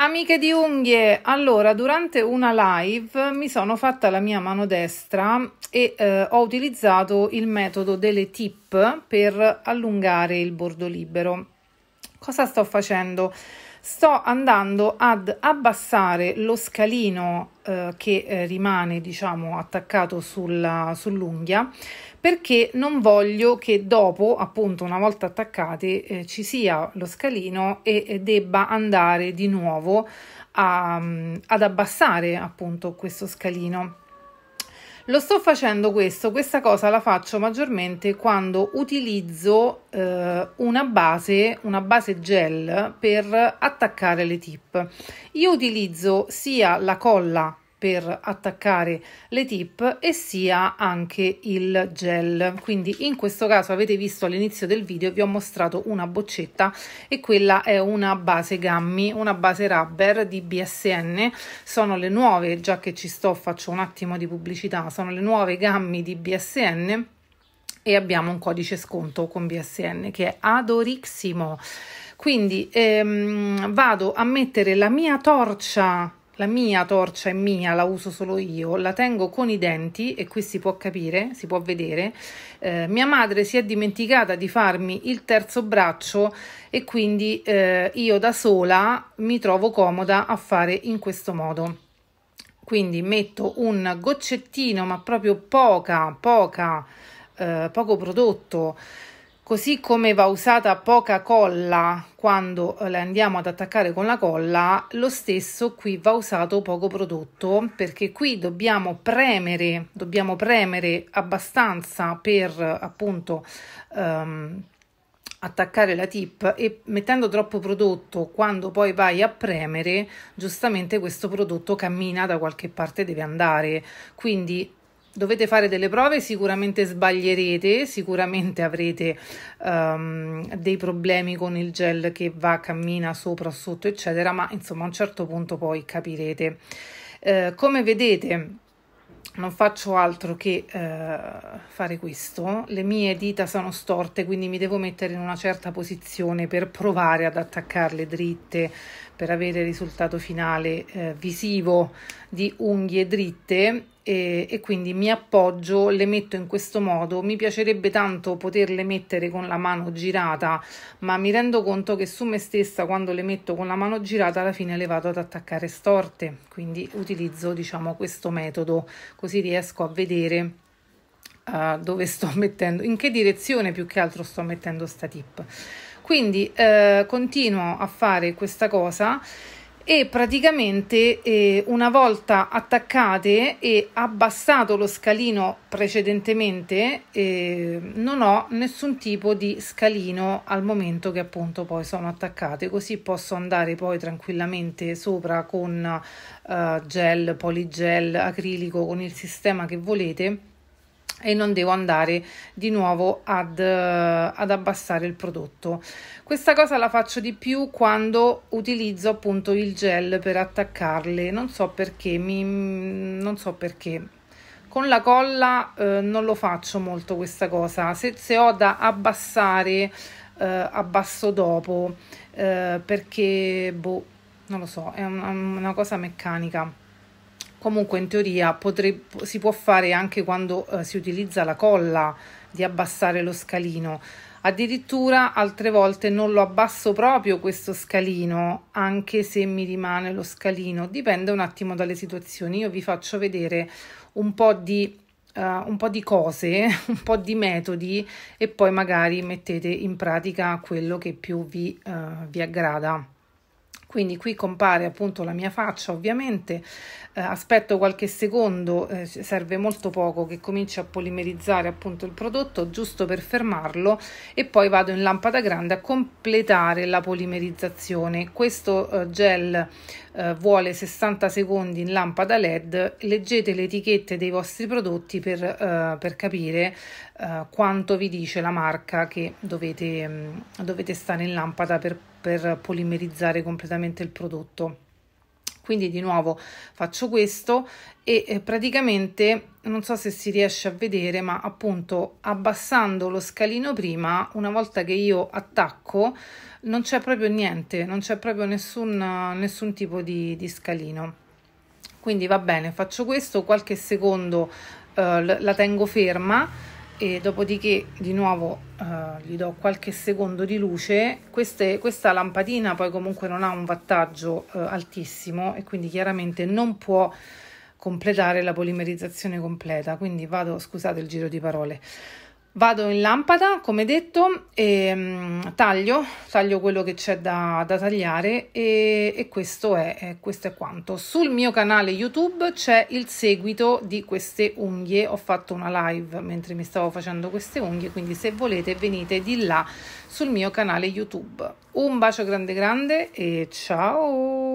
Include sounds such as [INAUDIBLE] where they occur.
Amiche di unghie, allora durante una live mi sono fatta la mia mano destra e eh, ho utilizzato il metodo delle tip per allungare il bordo libero. Cosa sto facendo? sto andando ad abbassare lo scalino eh, che eh, rimane diciamo attaccato sulla, sull'unghia perché non voglio che dopo appunto una volta attaccate eh, ci sia lo scalino e, e debba andare di nuovo a, mm, ad abbassare appunto questo scalino lo sto facendo questo, questa cosa la faccio maggiormente quando utilizzo eh, una base, una base gel per attaccare le tip. Io utilizzo sia la colla per attaccare le tip e sia anche il gel quindi in questo caso avete visto all'inizio del video vi ho mostrato una boccetta e quella è una base gammi una base rubber di bsn sono le nuove già che ci sto faccio un attimo di pubblicità sono le nuove gammi di bsn e abbiamo un codice sconto con bsn che è adorissimo quindi ehm, vado a mettere la mia torcia la mia torcia è mia, la uso solo io, la tengo con i denti e qui si può capire, si può vedere. Eh, mia madre si è dimenticata di farmi il terzo braccio e quindi eh, io da sola mi trovo comoda a fare in questo modo. Quindi metto un goccettino, ma proprio poca, poca, eh, poco prodotto così come va usata poca colla quando eh, la andiamo ad attaccare con la colla, lo stesso qui va usato poco prodotto perché qui dobbiamo premere, dobbiamo premere abbastanza per appunto ehm, attaccare la tip e mettendo troppo prodotto quando poi vai a premere giustamente questo prodotto cammina da qualche parte deve andare quindi dovete fare delle prove, sicuramente sbaglierete, sicuramente avrete um, dei problemi con il gel che va, cammina sopra, sotto, eccetera, ma insomma a un certo punto poi capirete. Eh, come vedete non faccio altro che eh, fare questo, le mie dita sono storte quindi mi devo mettere in una certa posizione per provare ad attaccarle dritte per avere il risultato finale eh, visivo di unghie dritte e, e, quindi mi appoggio, le metto in questo modo. Mi piacerebbe tanto poterle mettere con la mano girata, ma mi rendo conto che su me stessa quando le metto con la mano girata alla fine le vado ad attaccare storte, quindi utilizzo diciamo questo metodo, così riesco a vedere uh, dove sto [LAUGHS] mettendo, in che direzione più che altro sto mettendo sta tip. Quindi eh, continuo a fare questa cosa e praticamente eh, una volta attaccate e abbassato lo scalino precedentemente eh, non ho nessun tipo di scalino al momento che appunto poi sono attaccate così posso andare poi tranquillamente sopra con eh, gel, poligel, acrilico con il sistema che volete e non devo andare di nuovo ad, eh, ad, abbassare il prodotto. Questa cosa la faccio di più quando utilizzo appunto il gel per attaccarle, non so perché, mi, non so perché. Con la colla eh, non lo faccio molto questa cosa, se, se ho da abbassare eh, abbasso dopo eh, perché boh, non lo so, è un, una cosa meccanica comunque in teoria potre, si può fare anche quando eh, si utilizza la colla di abbassare lo scalino addirittura altre volte non lo abbasso proprio questo scalino anche se mi rimane lo scalino dipende un attimo dalle situazioni io vi faccio vedere un po di uh, un po di cose [LAUGHS] un po di metodi e poi magari mettete in pratica quello che più vi, uh, vi aggrada quindi qui compare appunto la mia faccia, ovviamente eh, aspetto qualche secondo, eh, serve molto poco che cominci a polimerizzare appunto il prodotto giusto per fermarlo e poi vado in lampada grande a completare la polimerizzazione. Questo eh, gel eh, vuole 60 secondi in lampada LED, leggete le etichette dei vostri prodotti per, eh, per capire eh, quanto vi dice la marca che dovete, mm, dovete stare in lampada per per polimerizzare completamente il prodotto quindi di nuovo faccio questo e eh, praticamente non so se si riesce a vedere ma appunto abbassando lo scalino prima una volta che io attacco non c'è proprio niente non c'è proprio nessun, nessun tipo di, di scalino quindi va bene faccio questo qualche secondo eh, la tengo ferma e dopodiché di nuovo eh, gli do qualche secondo di luce Queste, questa lampadina poi comunque non ha un wattaggio eh, altissimo e quindi chiaramente non può completare la polimerizzazione completa quindi vado scusate il giro di parole Vado in lampada, come detto, e, mm, taglio, taglio quello che c'è da, da, tagliare e, e questo, è, è, questo, è, quanto. Sul mio canale YouTube c'è il seguito di queste unghie, ho fatto una live mentre mi stavo facendo queste unghie, quindi se volete venite di là sul mio canale YouTube. Un bacio grande grande e ciao!